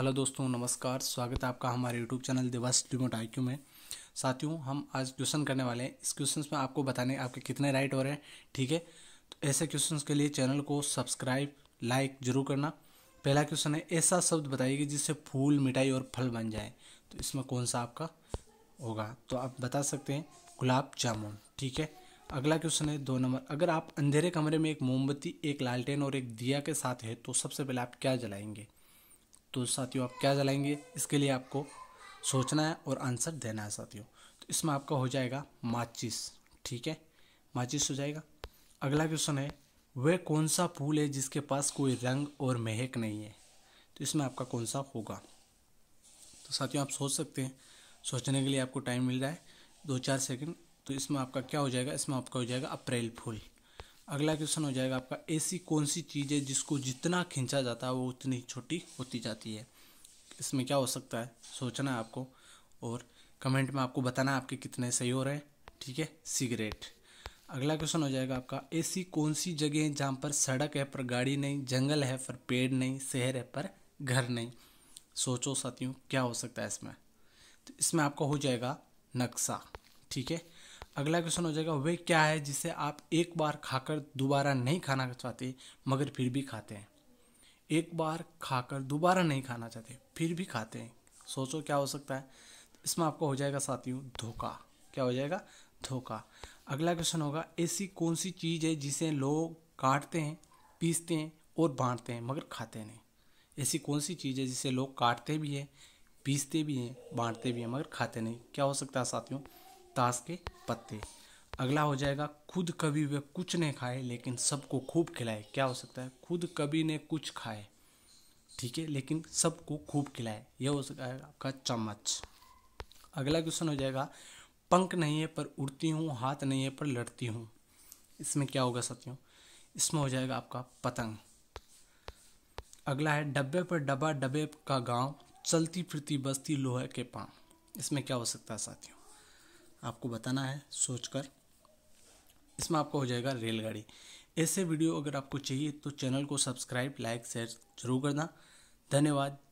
hello दोस्तों नमस्कार स्वागत है आपका हमारे यूट्यूब चैनल दिवस डिमोट आई में साथियों हम आज क्वेश्चन करने वाले हैं इस क्वेश्चन में आपको बताने आपके कितने राइट हो रहे हैं ठीक है तो ऐसे क्वेश्चन के लिए चैनल को सब्सक्राइब लाइक जरूर करना पहला क्वेश्चन है ऐसा शब्द बताइए जिससे फूल मिठाई और फल बन जाए तो इसमें कौन सा आपका होगा तो आप बता सकते हैं गुलाब जामुन ठीक है अगला क्वेश्चन है दो नंबर अगर आप अंधेरे कमरे में एक मोमबत्ती एक लालटेन और एक दिया के साथ है तो सबसे पहले आप क्या जलाएंगे तो साथियों आप क्या जलाएंगे इसके लिए आपको सोचना है और आंसर देना है साथियों तो इसमें आपका हो जाएगा माचिस ठीक है माचिस हो जाएगा अगला क्वेश्चन है वह कौन सा फूल है जिसके पास कोई रंग और महक नहीं है तो इसमें आपका कौन सा होगा तो साथियों आप सोच सकते हैं सोचने के लिए आपको टाइम मिल रहा है दो चार सेकंड तो इसमें आपका क्या हो जाएगा इसमें आपका हो जाएगा अप्रैल फूल अगला क्वेश्चन हो जाएगा आपका ऐसी कौन सी चीज़ है जिसको जितना खींचा जाता है वो उतनी छोटी होती जाती है इसमें क्या हो सकता है सोचना है आपको और कमेंट में आपको बताना है आपके कितने सही हो रहे हैं ठीक है सिगरेट अगला क्वेश्चन हो जाएगा आपका ऐसी कौन सी जगह है जहाँ पर सड़क है पर गाड़ी नहीं जंगल है पर पेड़ नहीं शहर है पर घर नहीं सोचो साथियों क्या हो सकता है इसमें तो इसमें आपका हो जाएगा नक्शा ठीक है अगला क्वेश्चन हो जाएगा वे क्या है जिसे आप एक बार खाकर दोबारा नहीं खाना चाहते मगर फिर भी खाते हैं एक बार खाकर दोबारा नहीं खाना चाहते फिर भी खाते हैं सोचो क्या हो सकता है इसमें आपका हो जाएगा साथियों धोखा क्या हो जाएगा धोखा अगला क्वेश्चन होगा ऐसी कौन सी चीज़ है जिसे लोग काटते हैं पीसते हैं और बांटते हैं मगर खाते नहीं ऐसी कौन सी चीज़ है जिसे लोग काटते भी हैं पीसते भी हैं बांटते भी हैं मगर खाते नहीं क्या हो सकता है साथियों ताश के पत्ते अगला हो जाएगा खुद कभी वे कुछ नहीं खाए लेकिन सबको खूब खिलाए क्या हो सकता है खुद कभी ने कुछ खाए ठीक है लेकिन सबको खूब खिलाए यह हो सकता है आपका चम्मच अगला क्वेश्चन हो जाएगा पंख नहीं है पर उड़ती हूँ हाथ नहीं है पर लड़ती हूँ इसमें क्या होगा साथियों इसमें हो जाएगा आपका पतंग अगला है डब्बे पर डब्बा डब्बे का गांव चलती फिरती बस्ती लोहे के पांव इसमें क्या हो सकता है साथियों आपको बताना है सोचकर इसमें आपको हो जाएगा रेलगाड़ी ऐसे वीडियो अगर आपको चाहिए तो चैनल को सब्सक्राइब लाइक शेयर जरूर करना धन्यवाद